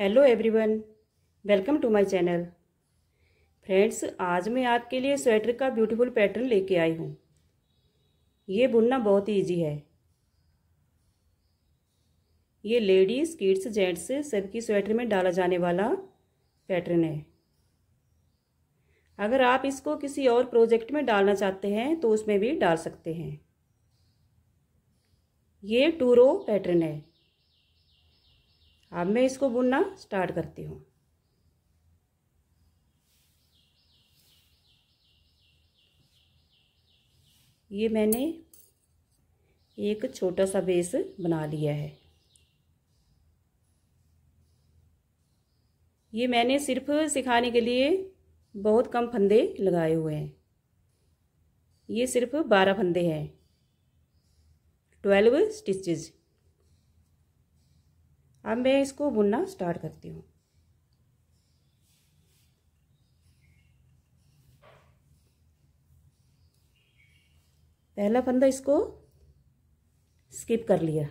hello everyone welcome to my channel friends आज मैं आपके लिए स्वेटर का ब्यूटीफुल पैटर्न लेके आई हूँ ये बुनना बहुत इजी है ये लेडीज़ किड्स जेंट्स सबकी स्वेटर में डाला जाने वाला पैटर्न है अगर आप इसको किसी और प्रोजेक्ट में डालना चाहते हैं तो उसमें भी डाल सकते हैं ये टू रो पैटर्न है अब मैं इसको बुनना स्टार्ट करती हूँ ये मैंने एक छोटा सा बेस बना लिया है ये मैंने सिर्फ सिखाने के लिए बहुत कम फंदे लगाए हुए हैं ये सिर्फ बारह फंदे हैं ट्वेल्व स्टिचेज़ अब मैं इसको बुनना स्टार्ट करती हूँ पहला फंदा इसको स्किप कर लिया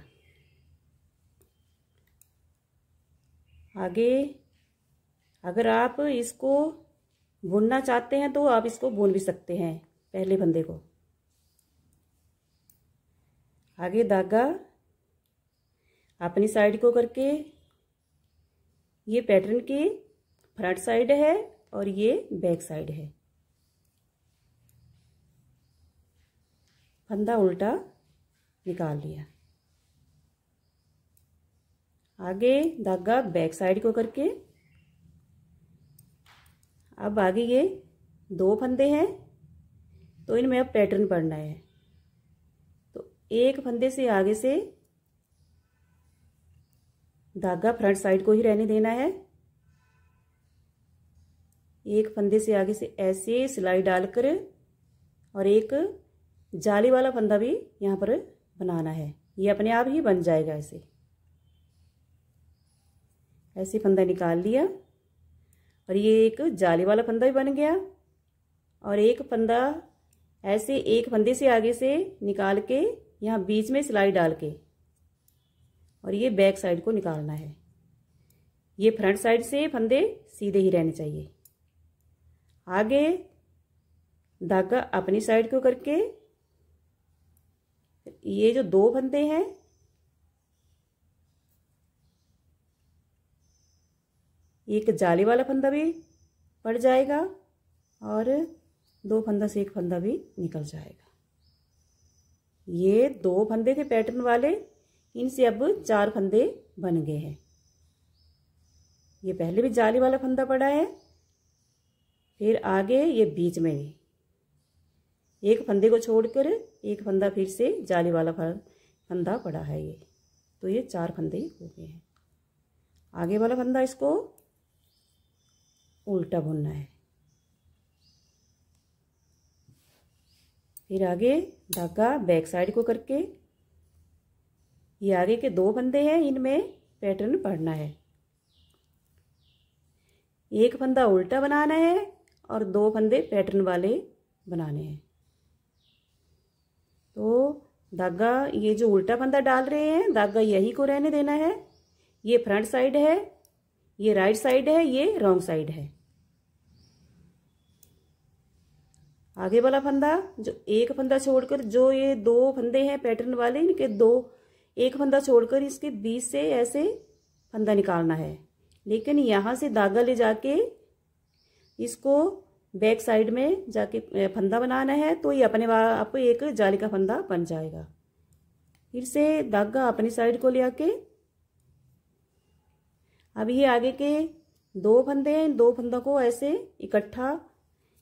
आगे अगर आप इसको बुनना चाहते हैं तो आप इसको बुन भी सकते हैं पहले फंदे को आगे धागा अपनी साइड को करके ये पैटर्न की फ्रंट साइड है और ये बैक साइड है फंदा उल्टा निकाल लिया आगे धागा बैक साइड को करके अब आगे ये दो फंदे हैं तो इनमें अब पैटर्न पढ़ना है तो एक फंदे से आगे से धागा फ्रंट साइड को ही रहने देना है एक फंदे से आगे से ऐसे सिलाई डालकर और एक जाली वाला फंदा भी यहाँ पर बनाना है ये अपने आप ही बन जाएगा ऐसे ऐसे फंदा निकाल लिया और ये एक जाली वाला फंदा भी बन गया और एक फंदा ऐसे एक फंदे से आगे से निकाल के यहाँ बीच में सिलाई डाल के और ये बैक साइड को निकालना है ये फ्रंट साइड से फंदे सीधे ही रहने चाहिए आगे धागा अपनी साइड को करके ये जो दो फंदे हैं एक जाली वाला फंदा भी पड़ जाएगा और दो फंदा से एक फंदा भी निकल जाएगा ये दो फंदे थे पैटर्न वाले इनसे अब चार फंदे बन गए हैं ये पहले भी जाली वाला फंदा पड़ा है फिर आगे ये बीच में भी एक फंदे को छोड़कर एक फंदा फिर से जाली वाला फंदा पड़ा है ये तो ये चार फंदे हो गए हैं आगे वाला फंदा इसको उल्टा बुनना है फिर आगे धागा बैक साइड को करके ये आगे के दो बंदे हैं इनमें पैटर्न पढ़ना है एक फंदा उल्टा बनाना है और दो फंदे पैटर्न वाले बनाने हैं तो धागा ये जो उल्टा फंदा डाल रहे हैं धागा यही को रहने देना है ये फ्रंट साइड है ये राइट साइड है ये रॉन्ग साइड है आगे वाला फंदा जो एक फंदा छोड़कर जो ये दो फंदे हैं पैटर्न वाले इनके दो एक फंदा छोड़कर इसके बीच से ऐसे फंदा निकालना है लेकिन यहाँ से धागा ले जाके इसको बैक साइड में जाके फंदा बनाना है तो ये अपने आप एक जाली का फंदा बन जाएगा फिर से धागा अपनी साइड को ले आके अब ये आगे के दो फंदे हैं दो फंदा को ऐसे इकट्ठा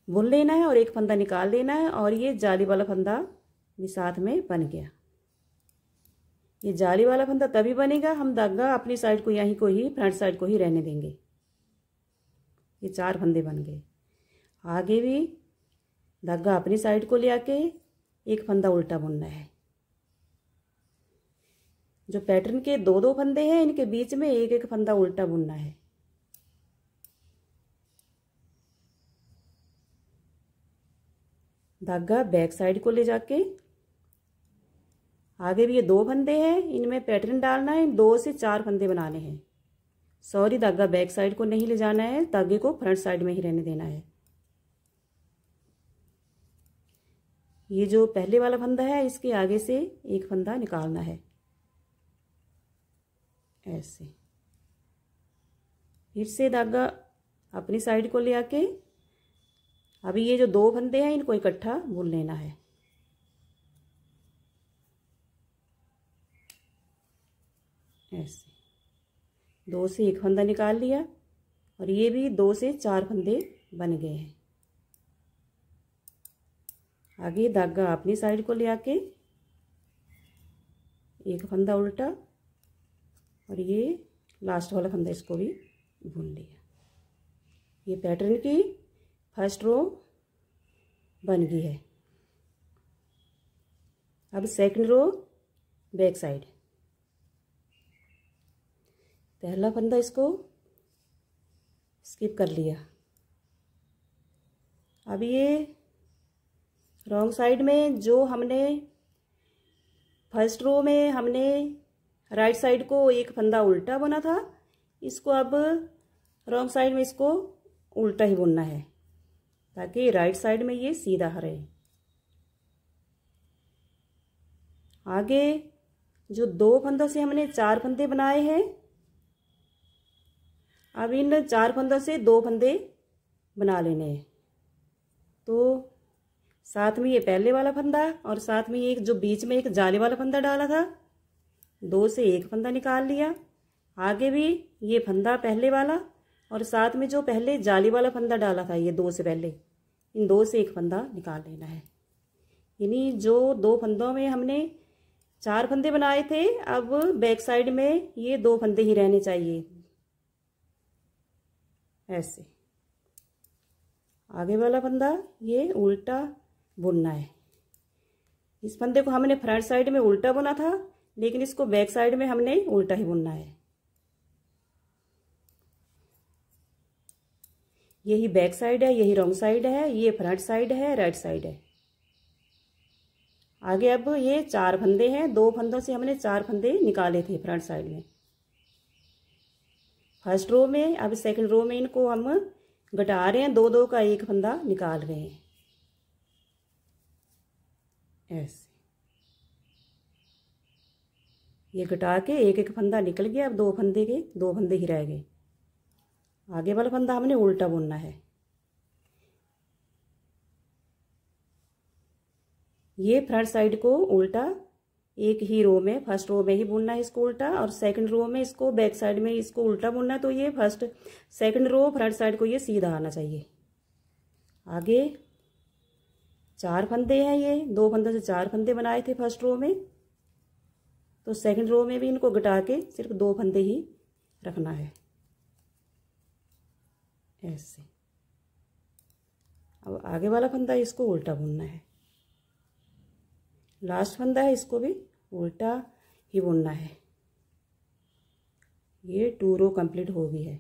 बुन लेना है और एक फंदा निकाल लेना है और ये जाली वाला फंदा भी साथ में बन गया ये जाली वाला फंदा तभी बनेगा हम धागा अपनी साइड को यहीं को ही फ्रंट साइड को ही रहने देंगे ये चार फंदे बन गए आगे भी धागा अपनी साइड को ले आके एक फंदा उल्टा बुनना है जो पैटर्न के दो दो फंदे हैं इनके बीच में एक एक फंदा उल्टा बुनना है धागा बैक साइड को ले जाके आगे भी ये दो फंदे हैं इनमें पैटर्न डालना है दो से चार फंदे बनाने हैं सॉरी धागा बैक साइड को नहीं ले जाना है धागे को फ्रंट साइड में ही रहने देना है ये जो पहले वाला फंदा है इसके आगे से एक फंदा निकालना है ऐसे फिर से धागा अपनी साइड को ले आके अभी ये जो दो फंदे हैं इनको इकट्ठा बुन लेना है ऐसे दो से एक फंदा निकाल लिया और ये भी दो से चार फंदे बन गए हैं आगे धागा अपनी साइड को ले आके एक फंदा उल्टा और ये लास्ट वाला फंदा इसको भी बुन लिया ये पैटर्न की फर्स्ट रो बन गई है अब सेकंड रो बैक साइड पहला फंदा इसको स्किप कर लिया अब ये रॉन्ग साइड में जो हमने फर्स्ट रो में हमने राइट साइड को एक फंदा उल्टा बुना था इसको अब रॉन्ग साइड में इसको उल्टा ही बुनना है ताकि राइट साइड में ये सीधा रहे आगे जो दो फंदों से हमने चार फंदे बनाए हैं अब इन चार फंदों से दो फंदे बना लेने हैं तो साथ में ये पहले वाला फंदा और साथ में एक जो बीच में एक जाले वाला फंदा डाला था दो से एक फंदा निकाल लिया आगे भी ये फंदा पहले वाला और साथ में जो पहले जाली वाला फंदा डाला था ये दो से पहले इन दो से एक फंदा निकाल लेना है यानी जो दो फंदों में हमने चार फंदे बनाए थे अब बैक साइड में ये दो फंदे ही रहने चाहिए ऐसे आगे वाला फंदा ये उल्टा बुनना है इस फंदे को हमने फ्रंट साइड में उल्टा बुना था लेकिन इसको बैक साइड में हमने उल्टा ही बुनना है यही बैक साइड है यही रॉन्ग साइड है ये फ्रंट साइड है राइट साइड है आगे अब ये चार फंदे हैं दो फंदों से हमने चार फंदे निकाले थे फ्रंट साइड में फर्स्ट रो में अब सेकंड रो में इनको हम घटा रहे हैं दो दो का एक फंदा निकाल रहे हैं ऐसे ये घटा के एक एक फंदा निकल गया अब दो फंदे के दो फंदे ही रह गए आगे वाला फंदा हमने उल्टा बुनना है ये फ्रंट साइड को उल्टा एक ही रो में फर्स्ट रो में ही बुनना है इसको उल्टा और सेकंड रो में इसको बैक साइड में इसको उल्टा बुनना है तो ये first second row front side को ये सीधा आना चाहिए आगे चार फंदे हैं ये दो फंदों से चार फंदे बनाए थे फर्स्ट रो में तो सेकंड रो में भी इनको घटा के सिर्फ दो फंदे ही रखना है ऐसे अब आगे वाला फंदा इसको उल्टा बुनना है लास्ट फंदा है इसको भी उल्टा ही बुनना है ये टू रो कंप्लीट हो गई है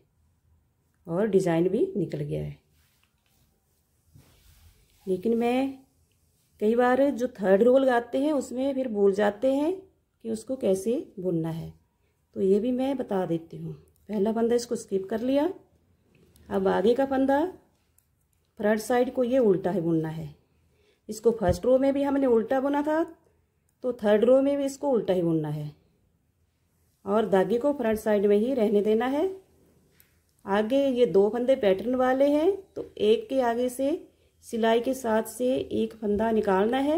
और डिज़ाइन भी निकल गया है लेकिन मैं कई बार जो थर्ड रो लगाते हैं उसमें फिर भूल जाते हैं कि उसको कैसे बुनना है तो ये भी मैं बता देती हूँ पहला फंदा इसको स्किप कर लिया अब आगे का फंदा फ्रंट साइड को ये उल्टा ही बुनना है इसको फर्स्ट रो में भी हमने उल्टा बुना था तो थर्ड रो में भी इसको उल्टा ही बुनना है और धागे को फ्रंट साइड में ही रहने देना है आगे ये दो फंदे पैटर्न वाले हैं तो एक के आगे से सिलाई के साथ से एक फंदा निकालना है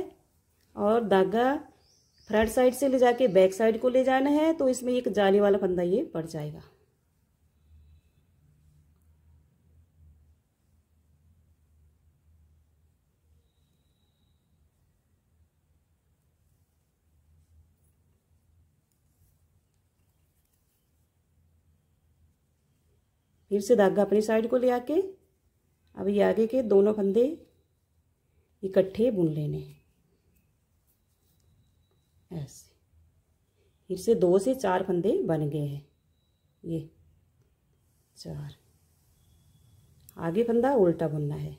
और धागा फ्रंट साइड से ले जाके बैक साइड को ले जाना है तो इसमें एक जाली वाला फंदा ये पड़ जाएगा फिर से धागा अपनी साइड को ले आके अब ये आगे के दोनों फंदे इकट्ठे बुन लेने ऐसे फिर से दो से चार फंदे बन गए हैं ये चार आगे फंदा उल्टा बुनना है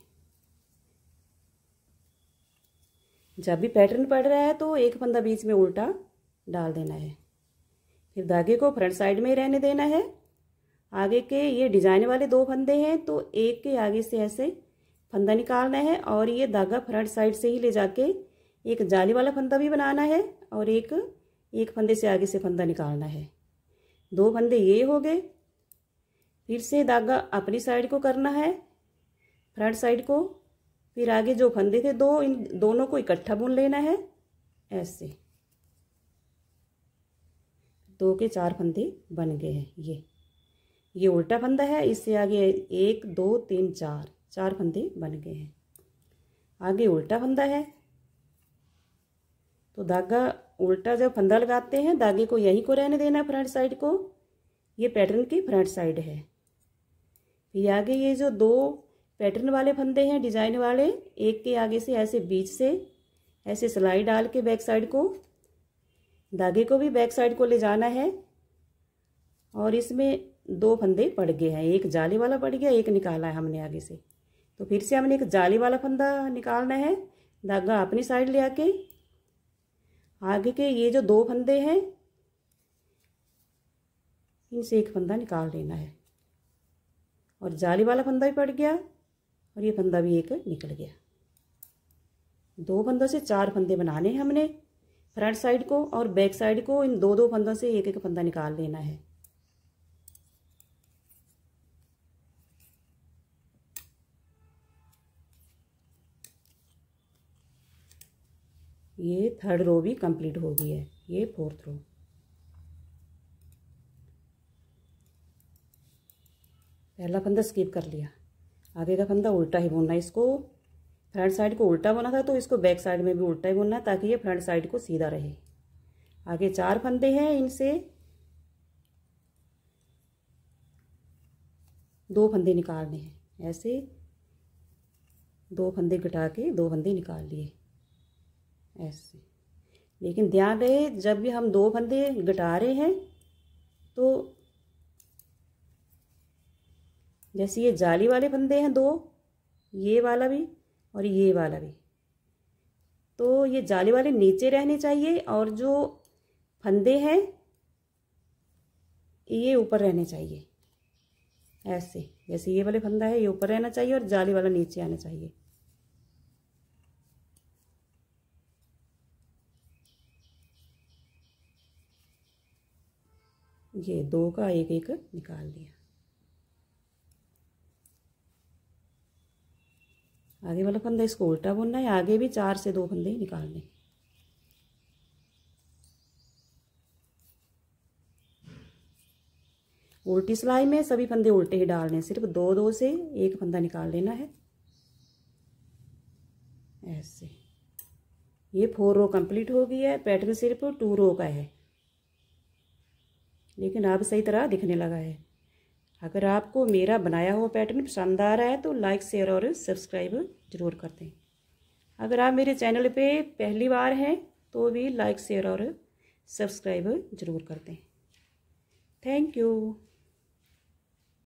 जब भी पैटर्न पड़ रहा है तो एक फंदा बीच में उल्टा डाल देना है फिर धागे को फ्रंट साइड में ही रहने देना है आगे के ये डिजाइन वाले दो फंदे हैं तो एक के आगे से ऐसे फंदा निकालना है और ये धागा फ्रंट साइड से ही ले जाके एक जाली वाला फंदा भी बनाना है और एक एक फंदे से आगे से फंदा निकालना है दो फंदे ये हो गए फिर से धागा अपनी साइड को करना है फ्रंट साइड को फिर आगे जो फंदे थे दो इन दोनों को इकट्ठा बुन लेना है ऐसे दो के चार फंदे बन गए हैं ये ये उल्टा फंदा है इससे आगे एक दो तीन चार चार फंदे बन गए हैं आगे उल्टा फंदा है तो धागा उल्टा जब फंदा लगाते हैं धागे को यहीं को रहने देना फ्रंट साइड को ये पैटर्न की फ्रंट साइड है फिर आगे ये जो दो पैटर्न वाले फंदे हैं डिजाइन वाले एक के आगे से ऐसे बीच से ऐसे सिलाई डाल के बैक साइड को धागे को भी बैक साइड को ले जाना है और इसमें दो फंदे पड़ गए हैं एक जाली वाला पड़ गया एक निकाला है हमने आगे से तो फिर से हमने एक जाली वाला फंदा निकालना है धागा अपनी साइड ले आके आगे के ये जो दो फंदे हैं इनसे एक फंदा निकाल लेना है और जाली वाला फंदा भी पड़ गया और ये फंदा भी एक निकल गया दो फंदों से चार फंदे बनाने हैं हमने फ्रंट साइड को और बैक साइड को इन दो दो फंदों से एक एक फंदा निकाल लेना है ये थर्ड रो भी कंप्लीट हो गई है ये फोर्थ रो पहला फंदा स्किप कर लिया आगे का फंदा उल्टा ही बुनना है इसको फ्रंट साइड को उल्टा बुना था तो इसको बैक साइड में भी उल्टा ही बुनना है ताकि ये फ्रंट साइड को सीधा रहे आगे चार फंदे हैं इनसे दो फंदे निकालने हैं ऐसे दो फंदे घटा के दो फंदे निकाल लिए ऐसे लेकिन ध्यान रहे जब भी हम दो फंदे घटा रहे हैं तो जैसे ये जाली वाले फंदे हैं दो ये वाला भी और ये वाला भी तो ये जाली वाले नीचे रहने चाहिए और जो फंदे हैं ये ऊपर रहने चाहिए ऐसे जैसे ये वाले फंदा है ये ऊपर रहना चाहिए और जाली वाला नीचे आना चाहिए ये दो का एक एक निकाल दिया आगे वाला फंदा इसको उल्टा बुनना है आगे भी चार से दो फंदे ही निकालने उल्टी सिलाई में सभी फंदे उल्टे ही डालने सिर्फ दो दो से एक फंदा निकाल लेना है ऐसे ये फोर रो कंप्लीट हो गई है पैटर्न सिर्फ टू रो का है लेकिन अब सही तरह दिखने लगा है अगर आपको मेरा बनाया हुआ पैटर्न पसंद आ रहा है तो लाइक शेयर और सब्सक्राइब ज़रूर कर दें अगर आप मेरे चैनल पे पहली बार हैं तो भी लाइक शेयर और सब्सक्राइब ज़रूर कर दें थैंक यू